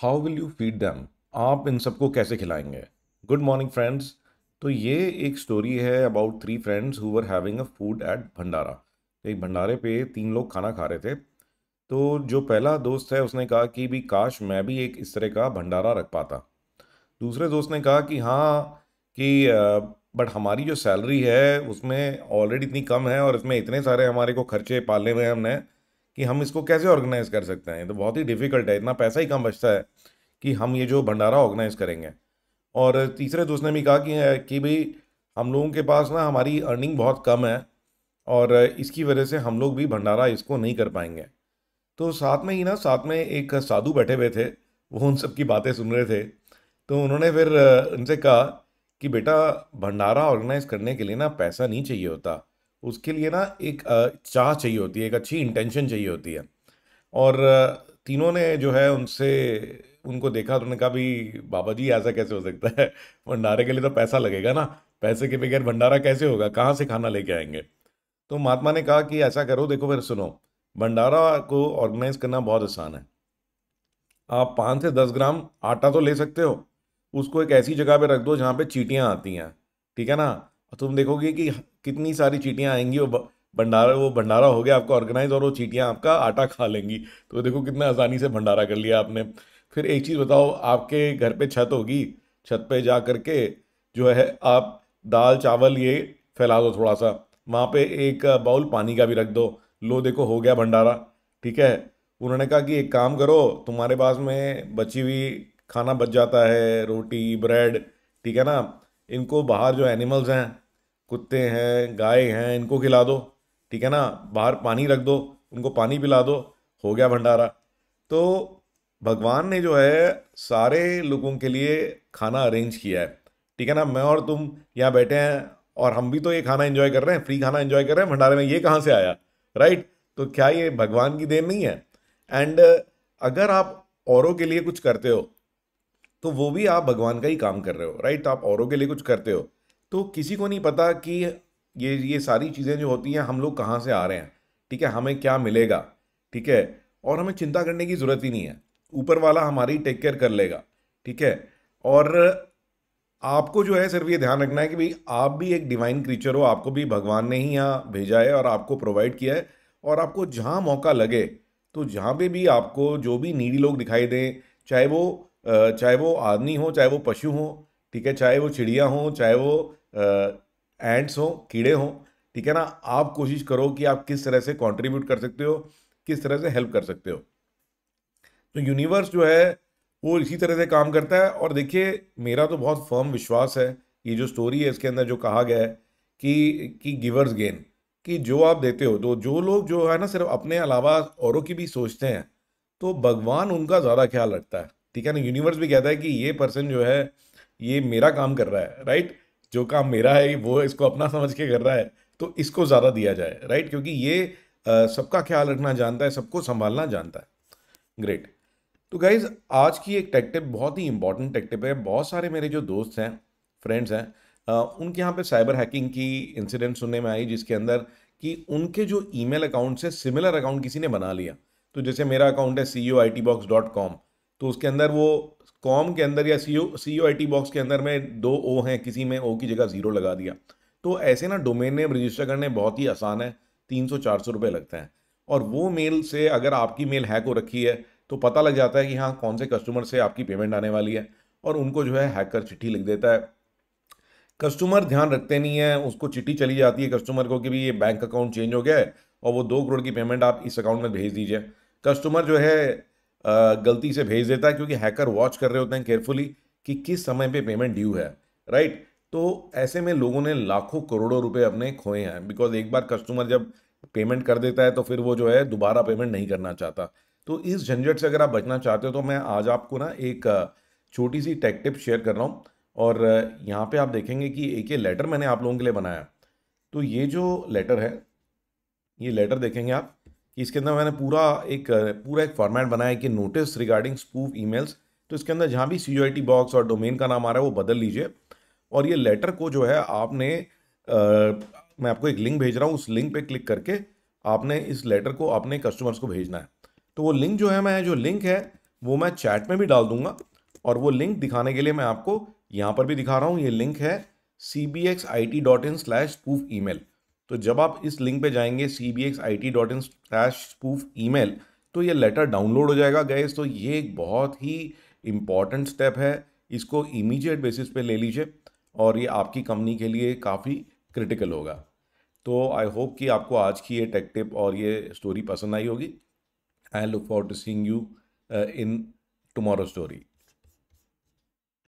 how will you feed them आप इन सबको कैसे खिलाएंगे गुड मॉर्निंग फ्रेंड्स तो ये एक स्टोरी है about three friends who were having a food at bhandara एक भंडारे पे तीन लोग खाना खा रहे थे तो जो पहला दोस्त है उसने कहा कि भी काश मैं भी एक इस तरह का भंडारा रख पाता दूसरे दोस्त ने कहा कि हाँ कि बट हमारी जो सैलरी है उसमें ऑलरेडी इतनी कम है और इसमें इतने सारे हमारे को खर्चे पालने में हमने कि हम इसको कैसे ऑर्गेनाइज कर सकते हैं तो बहुत ही डिफिकल्ट है इतना पैसा ही कम बचता है कि हम ये जो भंडारा ऑर्गेनाइज करेंगे और तीसरे दोस्त ने भी कहा कि कि भाई हम लोगों के पास ना हमारी अर्निंग बहुत कम है और इसकी वजह से हम लोग भी भंडारा इसको नहीं कर पाएंगे तो साथ में ही ना साथ में एक साधु बैठे हुए थे वो उन सब की बातें सुन रहे थे तो उन्होंने फिर उनसे कहा कि बेटा भंडारा ऑर्गेनाइज करने के लिए ना पैसा नहीं चाहिए होता उसके लिए ना एक चाह चाहिए होती है एक अच्छी इंटेंशन चाहिए होती है और तीनों ने जो है उनसे उनको देखा तो उन्होंने कहा भी बाबा जी ऐसा कैसे हो सकता है भंडारे के लिए तो पैसा लगेगा ना पैसे के बगैर भंडारा कैसे होगा कहाँ से खाना लेके आएंगे तो महात्मा ने कहा कि ऐसा करो देखो फिर सुनो भंडारा को ऑर्गेनाइज करना बहुत आसान है आप पाँच से दस ग्राम आटा तो ले सकते हो उसको एक ऐसी जगह पे रख दो जहाँ पे चीटियाँ आती हैं ठीक है ना तुम देखोगे कि कितनी सारी चीटियाँ आएंगी वो भंडारा वो भंडारा हो गया आपका ऑर्गेनाइज और वो चीटियाँ आपका आटा खा लेंगी तो देखो कितना आसानी से भंडारा कर लिया आपने फिर एक चीज़ बताओ आपके घर पे छत होगी छत पे जा कर के जो है आप दाल चावल ये फैला दो थोड़ा सा वहाँ पे एक बाउल पानी का भी रख दो लो देखो हो गया भंडारा ठीक है उन्होंने कहा कि एक काम करो तुम्हारे पास में बची हुई खाना बच जाता है रोटी ब्रेड ठीक है ना इनको बाहर जो एनिमल्स हैं कुत्ते हैं गाय हैं इनको खिला दो ठीक है ना बाहर पानी रख दो उनको पानी पिला दो हो गया भंडारा तो भगवान ने जो है सारे लोगों के लिए खाना अरेंज किया है ठीक है ना मैं और तुम यहाँ बैठे हैं और हम भी तो ये खाना एंजॉय कर रहे हैं फ्री खाना एंजॉय कर रहे हैं भंडारे में ये कहाँ से आया राइट तो क्या ये भगवान की देन नहीं है एंड अगर आप औरों के लिए कुछ करते हो तो वो भी आप भगवान का ही काम कर रहे हो राइट आप औरों के लिए कुछ करते हो तो किसी को नहीं पता कि ये ये सारी चीज़ें जो होती हैं हम लोग कहाँ से आ रहे हैं ठीक है हमें क्या मिलेगा ठीक है और हमें चिंता करने की ज़रूरत ही नहीं है ऊपर वाला हमारी टेक केयर कर लेगा ठीक है और आपको जो है सिर्फ ये ध्यान रखना है कि भाई आप भी एक डिवाइन क्रीचर हो आपको भी भगवान ने ही यहाँ भेजा है और आपको प्रोवाइड किया है और आपको जहाँ मौका लगे तो जहाँ पे भी आपको जो भी नीडी लोग दिखाई दें चाहे वो चाहे वो आदमी हो चाहे वो पशु हो ठीक है चाहे वो चिड़िया हो चाहे वो एंड्स हों कीड़े हों ठीक है ना आप कोशिश करो कि आप किस तरह से कंट्रीब्यूट कर सकते हो किस तरह से हेल्प कर सकते हो तो यूनिवर्स जो है वो इसी तरह से काम करता है और देखिए मेरा तो बहुत फर्म विश्वास है ये जो स्टोरी है इसके अंदर जो कहा गया है कि कि गिवर्स गेन कि जो आप देते हो तो जो लोग जो है ना सिर्फ अपने अलावा औरों की भी सोचते हैं तो भगवान उनका ज़्यादा ख्याल रखता है ठीक है ना यूनिवर्स भी कहता है कि ये पर्सन जो है ये मेरा काम कर रहा है राइट जो काम मेरा है वो इसको अपना समझ के कर रहा है तो इसको ज़्यादा दिया जाए राइट क्योंकि ये सबका ख्याल रखना जानता है सबको संभालना जानता है ग्रेट तो गाइज आज की एक टेक्टिप बहुत ही इंपॉर्टेंट टेक्टिप है बहुत सारे मेरे जो दोस्त हैं फ्रेंड्स हैं उनके यहाँ पे साइबर हैकिंग की इंसिडेंट सुनने में आई जिसके अंदर कि उनके जो ईमेल अकाउंट से सिमिलर अकाउंट किसी ने बना लिया तो जैसे मेरा अकाउंट है C U I T box dot com तो उसके अंदर वो कॉम के अंदर या सी ओ सी ओ आई टी बॉक्स के अंदर में दो ओ हैं किसी में ओ की जगह ज़ीरो लगा दिया तो ऐसे ना डोमेन नेम रजिस्टर करने बहुत ही आसान है तीन सौ चार सौ रुपये लगते हैं और वो मेल से अगर आपकी मेल हैक हो रखी है तो पता लग जाता है कि हाँ कौन से कस्टमर से आपकी पेमेंट आने वाली है और उनको जो है हैकर चिट्ठी लिख देता है कस्टमर ध्यान रखते नहीं है उसको चिट्ठी चली जाती है कस्टमर को कि भाई ये बैंक अकाउंट चेंज हो गया है और वो दो करोड़ की पेमेंट आप इस अकाउंट में भेज दीजिए कस्टमर जो है गलती से भेज देता है क्योंकि हैकर वॉच कर रहे होते हैं केयरफुली कि किस समय पे पेमेंट ड्यू है राइट तो ऐसे में लोगों ने लाखों करोड़ों रुपए अपने खोए हैं बिकॉज एक बार कस्टमर जब पेमेंट कर देता है तो फिर वो जो है दोबारा पेमेंट नहीं करना चाहता तो इस झंझट से अगर आप बचना चाहते हो तो मैं आज आपको ना एक छोटी सी टेक टिप शेयर कर रहा हूँ और यहाँ पे आप देखेंगे कि एक ये लेटर मैंने आप लोगों के लिए बनाया तो ये जो लेटर है ये लेटर देखेंगे आप कि इसके अंदर मैंने पूरा एक पूरा एक फॉर्मेट बनाया कि नोटिस रिगार्डिंग स्पूफ ईमेल्स तो इसके अंदर जहाँ भी सी बॉक्स और डोमेन का नाम आ रहा है वो बदल लीजिए और ये लेटर को जो है आपने आ, मैं आपको एक लिंक भेज रहा हूँ उस लिंक पे क्लिक करके आपने इस लेटर को अपने कस्टमर्स को भेजना है तो वो लिंक जो है मैं जो लिंक है वो मैं चैट में भी डाल दूंगा और वो लिंक दिखाने के लिए मैं आपको यहाँ पर भी दिखा रहा हूँ ये लिंक है C B X I T dot in slash proof email तो जब आप इस लिंक पे जाएंगे C B X I T dot in slash proof email तो ये लेटर डाउनलोड हो जाएगा गैस तो ये एक बहुत ही इम्पॉर्टेंट स्टेप है इसको इमीजिएट बेसिस पे ले लीजिए और ये आपकी कंपनी के लिए काफ़ी क्रिटिकल होगा तो आई होप कि आपको आज की ये टेक टिप और ये स्टोरी पसंद आई होगी I look forward to seeing you in tomorrow story